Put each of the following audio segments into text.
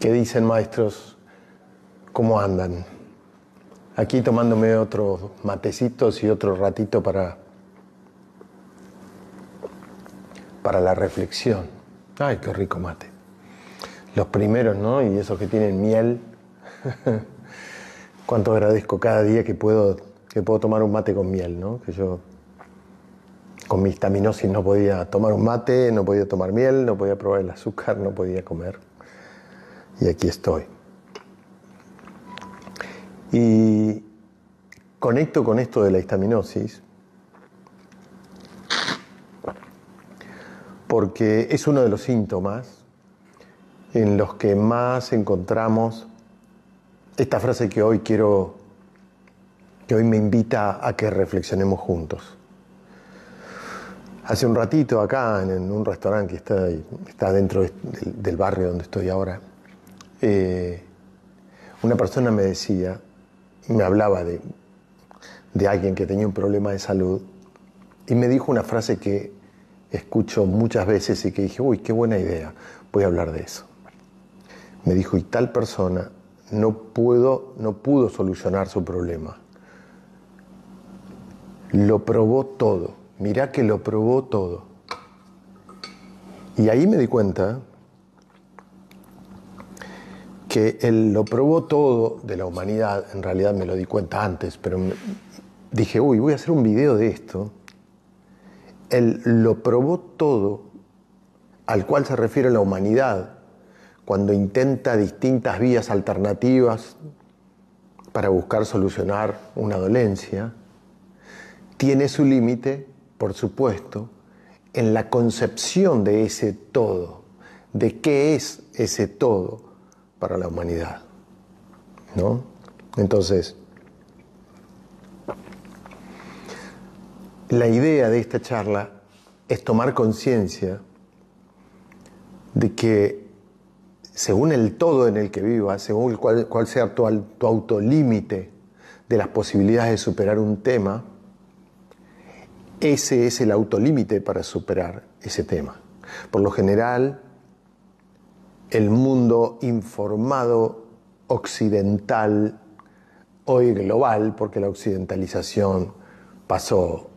¿Qué dicen maestros? ¿Cómo andan? Aquí tomándome otros matecitos y otro ratito para, para la reflexión. Ay, qué rico mate. Los primeros, ¿no? Y esos que tienen miel. Cuánto agradezco cada día que puedo, que puedo tomar un mate con miel, ¿no? Que yo con mi estaminosis no podía tomar un mate, no podía tomar miel, no podía probar el azúcar, no podía comer y aquí estoy. Y conecto con esto de la histaminosis porque es uno de los síntomas en los que más encontramos esta frase que hoy quiero, que hoy me invita a que reflexionemos juntos. Hace un ratito acá en un restaurante que está, está dentro del barrio donde estoy ahora, eh, una persona me decía, me hablaba de, de alguien que tenía un problema de salud y me dijo una frase que escucho muchas veces y que dije, uy, qué buena idea, voy a hablar de eso. Me dijo, y tal persona no, no pudo solucionar su problema. Lo probó todo, mirá que lo probó todo. Y ahí me di cuenta que él lo probó todo de la humanidad, en realidad me lo di cuenta antes, pero dije, uy, voy a hacer un video de esto. Él lo probó todo, al cual se refiere la humanidad, cuando intenta distintas vías alternativas para buscar solucionar una dolencia, tiene su límite, por supuesto, en la concepción de ese todo, de qué es ese todo para la humanidad. ¿No? Entonces, la idea de esta charla es tomar conciencia de que según el todo en el que vivas, según cuál, sea tu, tu autolímite de las posibilidades de superar un tema, ese es el autolímite para superar ese tema. Por lo general, el mundo informado occidental, hoy global, porque la occidentalización pasó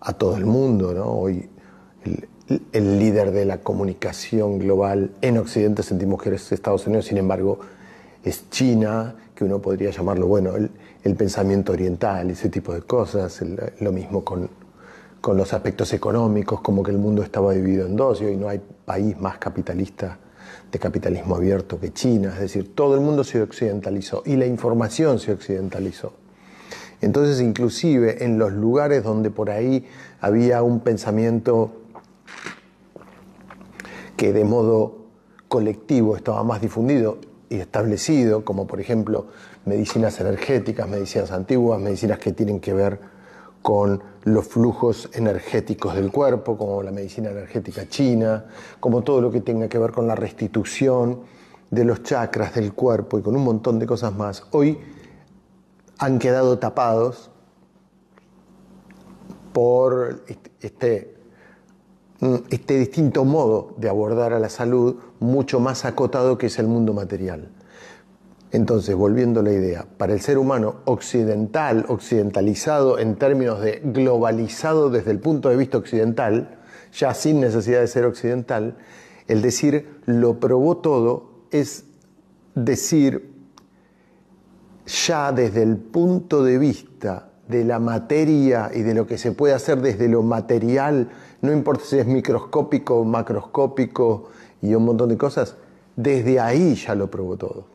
a todo el mundo, ¿no? Hoy el, líder de la comunicación global en Occidente sentimos que es Estados Unidos, sin embargo, es China, que uno podría llamarlo, bueno, el, pensamiento oriental, ese tipo de cosas, lo mismo con, con los aspectos económicos, como que el mundo estaba dividido en dos y hoy no hay país más capitalista este capitalismo abierto que China, es decir, todo el mundo se occidentalizó y la información se occidentalizó. Entonces, inclusive en los lugares donde por ahí había un pensamiento que de modo colectivo estaba más difundido y establecido, como por ejemplo medicinas energéticas, medicinas antiguas, medicinas que tienen que ver con los flujos energéticos del cuerpo, como la medicina energética china, como todo lo que tenga que ver con la restitución de los chakras del cuerpo y con un montón de cosas más, hoy han quedado tapados por este, este, mm, este distinto modo de abordar a la salud mucho más acotado que es el mundo material. Entonces, volviendo a la idea, para el ser humano occidental, occidentalizado en términos de globalizado desde el punto de vista occidental, ya sin necesidad de ser occidental, el decir lo probó todo es decir ya desde el punto de vista de la materia y de lo que se puede hacer desde lo material, no importa si es microscópico, macroscópico y un montón de cosas, desde ahí ya lo probó todo.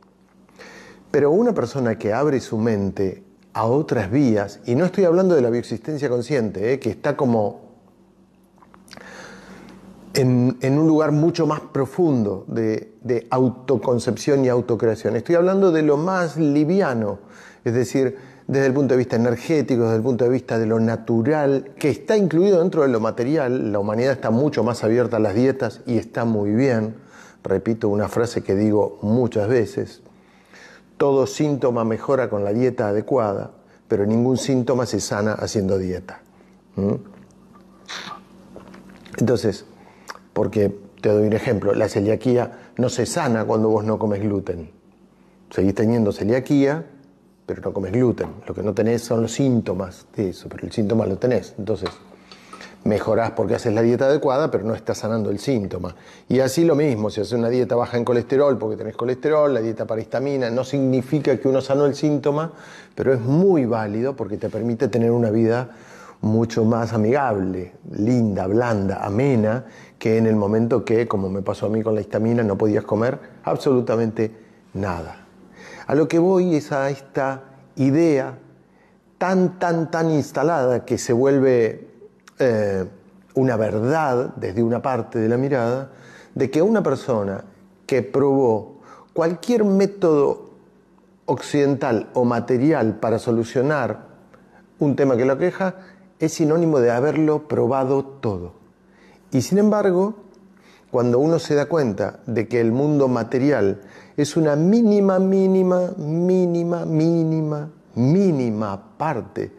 Pero una persona que abre su mente a otras vías, y no estoy hablando de la bioexistencia consciente, eh, que está como en, un lugar mucho más profundo de, de autoconcepción y autocreación. Estoy hablando de lo más liviano, es decir, desde el punto de vista energético, desde el punto de vista de lo natural, que está incluido dentro de lo material. La humanidad está mucho más abierta a las dietas y está muy bien. Repito una frase que digo muchas veces. Todo síntoma mejora con la dieta adecuada, pero ningún síntoma se sana haciendo dieta. Entonces, porque te doy un ejemplo, la celiaquía no se sana cuando vos no comes gluten. Seguís teniendo celiaquía, pero no comes gluten. Lo que no tenés son los síntomas de eso, pero el síntoma lo tenés. Entonces, mejorás porque haces la dieta adecuada, pero no estás sanando el síntoma. Y así lo mismo, si haces una dieta baja en colesterol porque tenés colesterol, la dieta para histamina, no significa que uno sanó el síntoma, pero es muy válido porque te permite tener una vida mucho más amigable, linda, blanda, amena, que en el momento que, como me pasó a mí con la histamina, no podías comer absolutamente nada. A lo que voy es a esta idea tan, tan, tan instalada que se vuelve eh, una verdad desde una parte de la mirada de que una persona que probó cualquier método occidental o material para solucionar un tema que lo queja es sinónimo de haberlo probado todo. Y sin embargo, cuando uno se da cuenta de que el mundo material es una mínima, mínima, mínima, mínima, mínima parte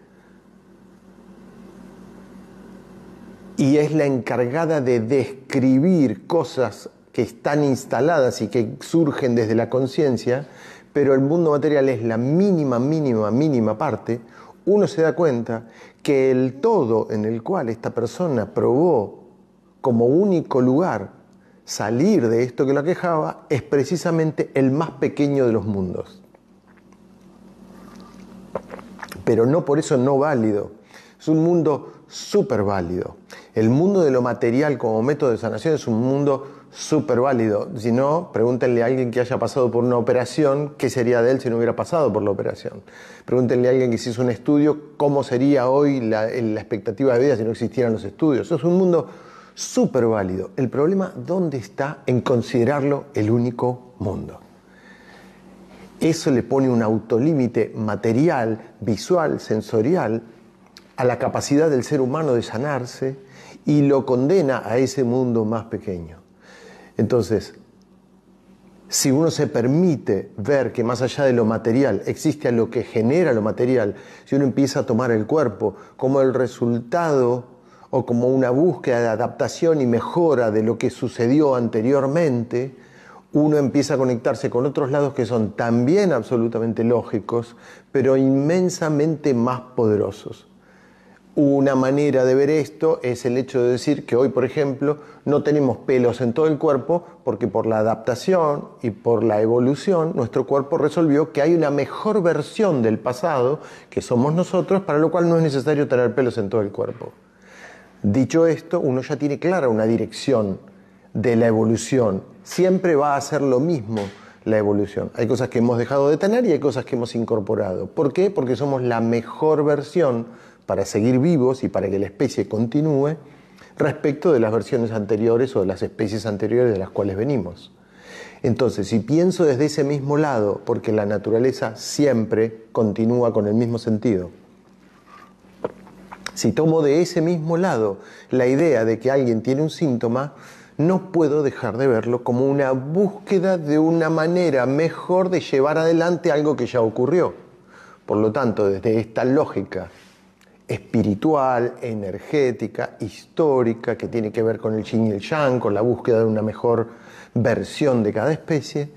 y es la encargada de describir cosas que están instaladas y que surgen desde la conciencia, pero el mundo material es la mínima, mínima, mínima parte, uno se da cuenta que el todo en el cual esta persona probó como único lugar salir de esto que la quejaba es precisamente el más pequeño de los mundos. Pero no por eso no válido. Es un mundo súper válido el mundo de lo material como método de sanación es un mundo súper válido. Si no, pregúntenle a alguien que haya pasado por una operación, ¿qué sería de él si no hubiera pasado por la operación? Pregúntenle a alguien que se hizo un estudio, ¿cómo sería hoy la, la expectativa de vida si no existieran los estudios? Es un mundo súper válido. El problema, ¿dónde está en considerarlo el único mundo? Eso le pone un autolímite material, visual, sensorial a la capacidad del ser humano de sanarse y lo condena a ese mundo más pequeño. Entonces, si uno se permite ver que más allá de lo material existe a lo que genera lo material, si uno empieza a tomar el cuerpo como el resultado o como una búsqueda de adaptación y mejora de lo que sucedió anteriormente, uno empieza a conectarse con otros lados que son también absolutamente lógicos, pero inmensamente más poderosos. Una manera de ver esto es el hecho de decir que hoy, por ejemplo, no tenemos pelos en todo el cuerpo porque por la adaptación y por la evolución nuestro cuerpo resolvió que hay una mejor versión del pasado que somos nosotros, para lo cual no es necesario tener pelos en todo el cuerpo. Dicho esto, uno ya tiene clara una dirección de la evolución. Siempre va a ser lo mismo la evolución. Hay cosas que hemos dejado de tener y hay cosas que hemos incorporado. ¿Por qué? Porque somos la mejor versión para seguir vivos y para que la especie continúe respecto de las versiones anteriores o de las especies anteriores de las cuales venimos. Entonces, si pienso desde ese mismo lado, porque la naturaleza siempre continúa con el mismo sentido, si tomo de ese mismo lado la idea de que alguien tiene un síntoma, no puedo dejar de verlo como una búsqueda de una manera mejor de llevar adelante algo que ya ocurrió. Por lo tanto, desde esta lógica espiritual, energética, histórica, que tiene que ver con el yin y el yang, con la búsqueda de una mejor versión de cada especie,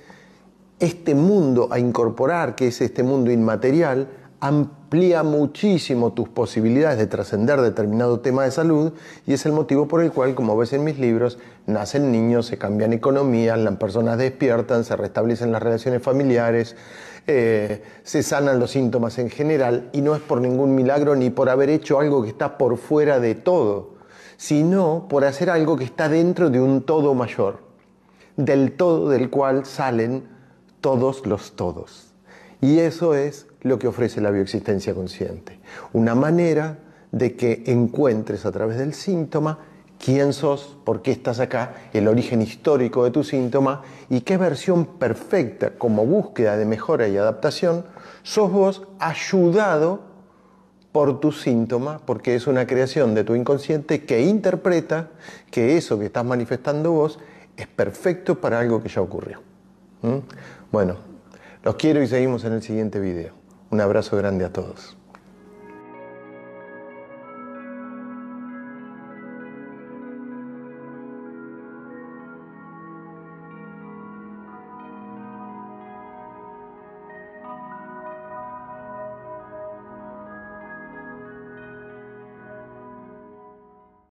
este mundo a incorporar, que es este mundo inmaterial, amplía muchísimo tus posibilidades de trascender determinado tema de salud y es el motivo por el cual, como ves en mis libros, nacen niños, se cambian economías, las personas despiertan, se restablecen las relaciones familiares, eh, se sanan los síntomas en general y no es por ningún milagro ni por haber hecho algo que está por fuera de todo, sino por hacer algo que está dentro de un todo mayor, del todo del cual salen todos los todos. Y eso es lo que ofrece la bioexistencia consciente, una manera de que encuentres a través del síntoma quién sos, por qué estás acá, el origen histórico de tu síntoma y qué versión perfecta como búsqueda de mejora y adaptación sos vos ayudado por tu síntoma, porque es una creación de tu inconsciente que interpreta que eso que estás manifestando vos es perfecto para algo que ya ocurrió. ¿Mm? Bueno, los quiero y seguimos en el siguiente video. Un abrazo grande a todos.